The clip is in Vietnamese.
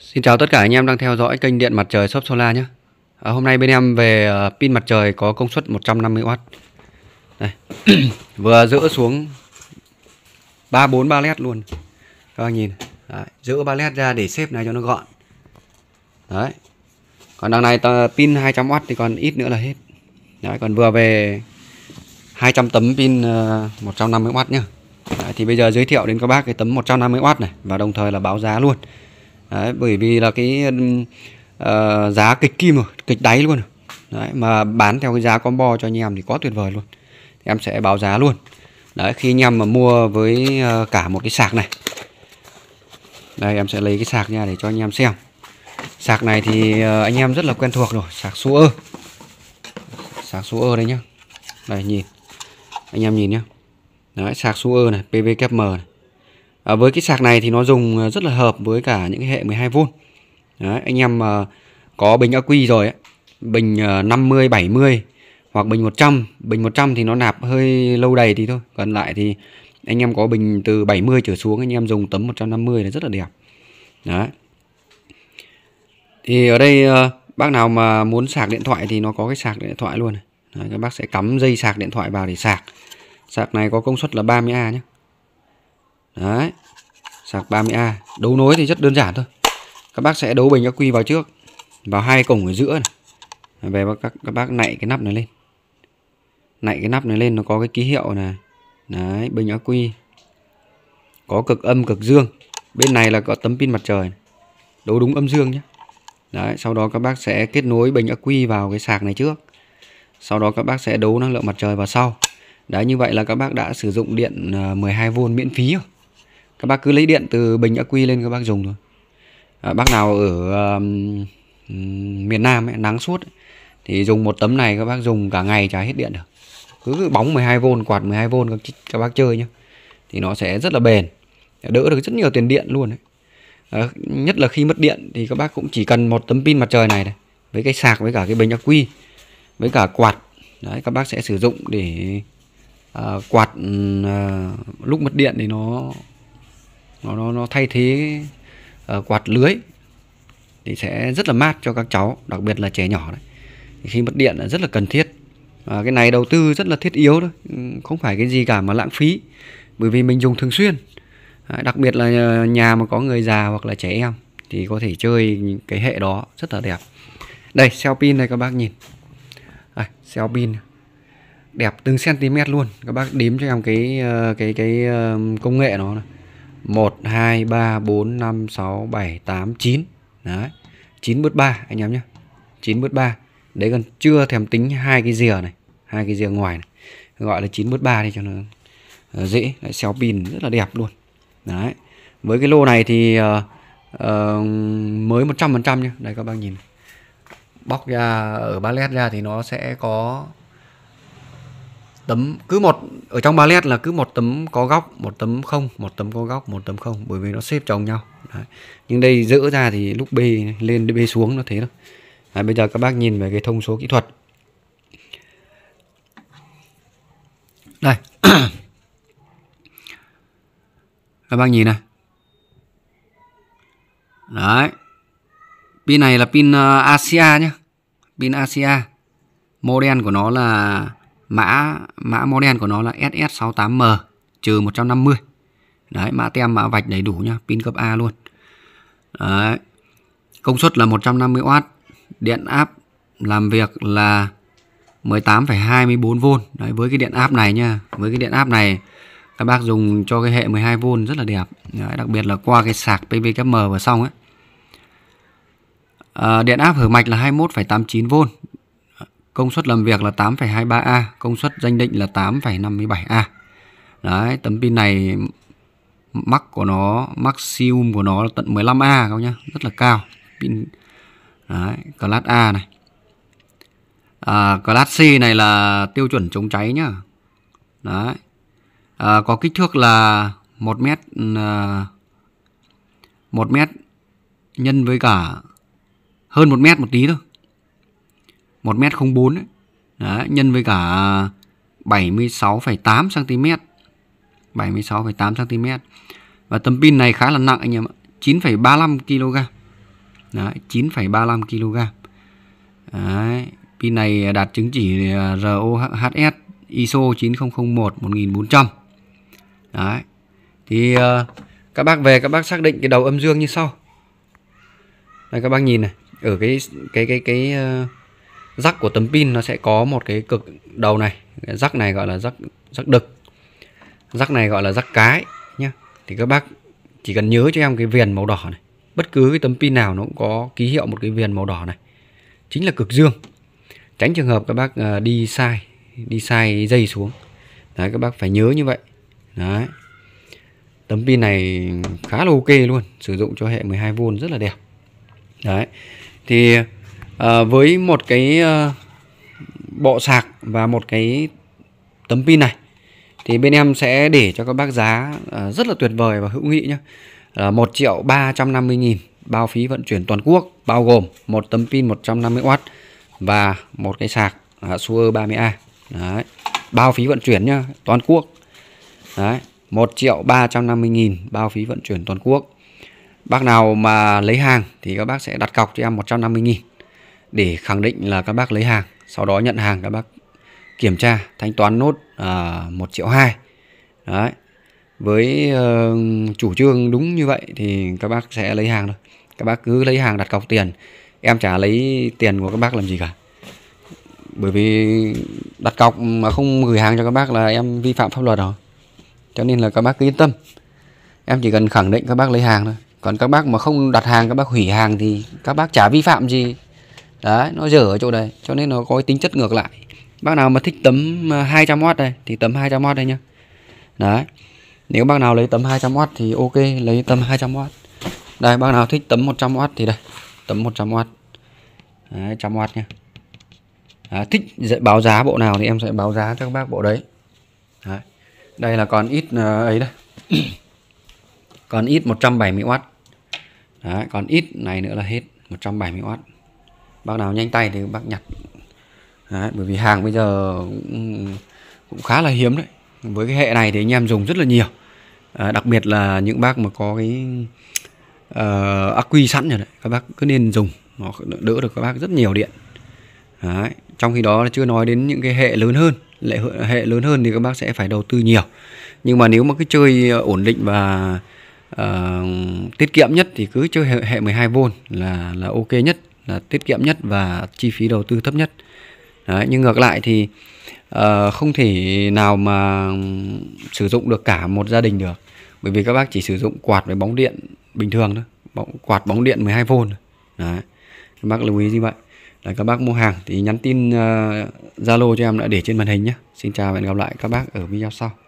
Xin chào tất cả anh em đang theo dõi kênh điện mặt trời shop solar nhé à, Hôm nay bên em về à, pin mặt trời có công suất 150W Đây. Vừa dỡ xuống 3-4 led luôn Các anh nhìn Đấy. Dỡ led ra để xếp này cho nó gọn Đấy Còn đằng này pin 200W thì còn ít nữa là hết Đấy còn vừa về 200 tấm pin 150W à, nhé Đấy, Thì bây giờ giới thiệu đến các bác cái tấm 150W này Và đồng thời là báo giá luôn Đấy, bởi vì là cái uh, giá kịch kim rồi, kịch đáy luôn Đấy, mà bán theo cái giá combo cho anh em thì quá tuyệt vời luôn. em sẽ báo giá luôn. Đấy, khi anh em mà mua với uh, cả một cái sạc này. Đây em sẽ lấy cái sạc nha để cho anh em xem. Sạc này thì uh, anh em rất là quen thuộc rồi, sạc su ơ, Sạc su ơ đây nhá. Đây nhìn. Anh em nhìn nhá. Đấy, sạc su ơ này, PVKM này à, với cái sạc này thì nó dùng ờ, rất là hợp với cả những cái hệ 12V Đấy, anh em à, có bình ắc quy rồi ấy. bình à, 50 70 hoặc bình 100 bình 100 thì nó nạp hơi lâu đầy thì thôi còn lại thì anh em có bình từ 70 trở xuống anh em dùng tấm 150 là rất là đẹp đấy thì ở đây bác nào mà muốn sạc điện thoại thì nó có cái sạc điện thoại luôn đấy, các bác sẽ cắm dây sạc điện thoại vào để sạc sạc này có công suất là 30A nhé Đấy. Sạc 30A. Đấu nối thì rất đơn giản thôi. Các bác sẽ đấu bình ắc quy vào trước. Vào hai cổng ở giữa này. Về các các bác nạy cái nắp này lên. Nạy cái nắp này lên nó có cái ký hiệu là Đấy, bình ắc quy. Có cực âm cực dương. Bên này là có tấm pin mặt trời. Đấu đúng âm dương nhé. Đấy, sau đó các bác sẽ kết nối bình ắc quy vào cái sạc này trước. Sau đó các bác sẽ đấu năng lượng mặt trời vào sau. Đấy như vậy là các bác đã sử dụng điện 12V ờ, miễn phí rồi các bác cứ lấy điện từ bình ắc quy lên các bác dùng thôi à, bác nào ở um, miền Nam ấy, nắng suốt ấy, thì dùng một tấm này các bác dùng cả ngày trả hết điện được cứ bóng 12V quạt 12V các, các bác chơi nhá thì nó sẽ rất là bền đỡ được rất nhiều tiền điện luôn đấy à, ờ, nhất là khi mất điện thì các bác cũng chỉ cần một tấm pin mặt trời này, này với cái sạc với cả cái bình ắc quy với cả quạt đấy các bác sẽ sử dụng để à, quạt à, lúc mất điện thì nó nó nó, nó thay thế uh, quạt lưới thì sẽ rất là mát cho các cháu đặc biệt là trẻ nhỏ đấy thì khi mất điện là rất là cần thiết và cái này đầu tư rất là thiết yếu thôi không phải cái gì cả mà lãng phí bởi vì mình dùng thường xuyên đặc biệt là ờ, nhà mà có người già hoặc là trẻ em thì có thể chơi cái hệ đó rất là đẹp đây xeo pin này các bác nhìn đây, xeo pin đẹp từng cm luôn các bác đếm cho em cái ờ, cái cái công nghệ nó này 1 2 3 4 5 6 7 8 9. Đấy. 9 bớt 3 anh em nhé 9 bớt 3. Đấy còn chưa thèm tính hai cái rìa này, hai cái rìa ngoài này. Gọi là 9 bớt 3 đi cho nó ờ, dễ, lại xéo pin rất là đẹp luôn. Đấy. Với cái lô này thì uh, uh, mới 100% nhá. Đây các bác nhìn. Bóc ra ở ballet ra thì nó sẽ có tấm cứ một ở trong ballet là cứ một tấm có góc một tấm không một tấm có góc một tấm không bởi vì nó xếp chồng nhau Đấy. nhưng đây dỡ ra thì lúc b lên b xuống nó thế thôi Đấy, bây giờ các bác nhìn về cái thông số kỹ thuật đây các bác nhìn này đấy pin này là pin uh, Asia nhé pin Asia model của nó là mã mã model của nó là SS68M trừ 150 đấy mã tem mã vạch đầy đủ nhá pin cấp A luôn đấy. công suất là 150W điện áp làm việc là 18,24V đấy với cái điện áp này nha với cái điện áp này các bác dùng cho cái hệ 12V rất là đẹp đấy, đặc biệt là qua cái sạc PVKM vừa xong ấy à, điện áp hở mạch là 21,89V công suất làm việc là 8,23A, công suất danh định là 8,57A. Đấy, tấm pin này mắc của nó, maximum của nó là tận 15A các nhá, rất là cao. Pin đấy, class A này. À, class C này là tiêu chuẩn chống cháy nhá. Đấy. À, có kích thước là 1 mét à, 1 mét nhân với cả hơn 1 mét một tí thôi 1m04 ấy. Đấy, nhân với cả 76,8 cm. 76,8 cm. Và tấm pin này khá là nặng anh em ạ, 9,35 kg. Đấy, 9,35 kg. Đấy, pin này đạt chứng chỉ ROHS ISO 9001 1400. Đấy. Thì ờ, các bác về các bác xác định cái đầu âm dương như sau. Đây các bác nhìn này, ở cái cái cái cái uh, rắc của tấm pin nó sẽ có một cái cực đầu này rắc này gọi là rắc rắc đực rắc này gọi là rắc cái nhé thì các bác chỉ cần nhớ cho em cái viền màu đỏ này bất cứ cái tấm pin nào nó cũng có ký hiệu một cái viền màu đỏ này chính là cực dương tránh trường hợp các bác ờ, đi sai đi sai dây xuống đấy các bác phải nhớ như vậy đấy tấm pin này khá là ok luôn sử dụng cho hệ 12V rất là đẹp đấy thì Ờ, với một cái ờ, bộ sạc và một cái tấm pin này thì bên em sẽ để cho các bác giá ờ, rất là tuyệt vời và hữu nghị nhé uh, 1 triệu 350 nghìn bao phí vận chuyển toàn quốc bao gồm một tấm pin 150W và một cái sạc uh, Suer 30A Đấy. bao phí vận chuyển nhá toàn quốc Đấy. 1 triệu 350 nghìn bao phí vận chuyển toàn quốc Bác nào mà lấy hàng thì các bác sẽ đặt cọc cho em 150 nghìn để khẳng định là các bác lấy hàng sau đó nhận hàng các bác kiểm tra thanh toán nốt à, 1 triệu 2 đấy với uh, chủ trương đúng như vậy thì các bác sẽ lấy hàng thôi các bác cứ lấy hàng đặt cọc tiền em chả lấy tiền của các bác làm gì cả bởi vì đặt cọc mà không gửi hàng cho các bác là em vi phạm pháp luật rồi cho nên là các bác cứ yên tâm em chỉ cần khẳng định các bác lấy hàng thôi còn các bác mà không đặt hàng các bác hủy hàng thì các bác chả vi phạm gì đấy nó dở ở chỗ đấy cho nên nó có cái tính chất ngược lại bác nào mà thích tấm 200W à, đây thì tấm 200W đây nhá đấy nếu bác nào lấy tấm 200W thì ok lấy tấm 200W đây bác nào thích tấm 100W thì đây tấm 100W đấy, 100W nhá đấy, thích báo giá bộ nào thì em sẽ báo giá cho các bác bộ đấy, đấy. đây là còn ít à, ấy đây còn ít 170W đấy, còn ít này nữa là hết 170W bác nào nhanh tay thì bác nhặt đấy, bởi vì hàng bây giờ cũng, cũng khá là hiếm đấy với cái hệ này thì anh em dùng rất là nhiều à, đặc biệt là những bác mà có cái uh, ắc quy sẵn rồi đấy các bác cứ nên dùng nó đỡ được các bác rất nhiều điện đấy. trong khi đó chưa nói đến những cái hệ lớn hơn lệ hệ lớn hơn thì các bác sẽ phải đầu tư nhiều nhưng mà nếu mà cứ chơi ờ, ổn định và uh, tiết kiệm nhất thì cứ chơi hệ, hệ 12V là là ok nhất là tiết kiệm nhất và chi phí đầu tư thấp nhất Đấy, nhưng ngược lại thì uh, không thể nào mà sử dụng được cả một gia đình được bởi vì các bác chỉ sử dụng quạt với bóng điện bình thường thôi bóng, quạt bóng điện 12V Đấy. các bác lưu ý như vậy Đấy, các bác mua hàng thì nhắn tin Zalo ờ, uh, Zalo cho em đã để trên màn hình nhé Xin chào và hẹn gặp lại các bác ở video sau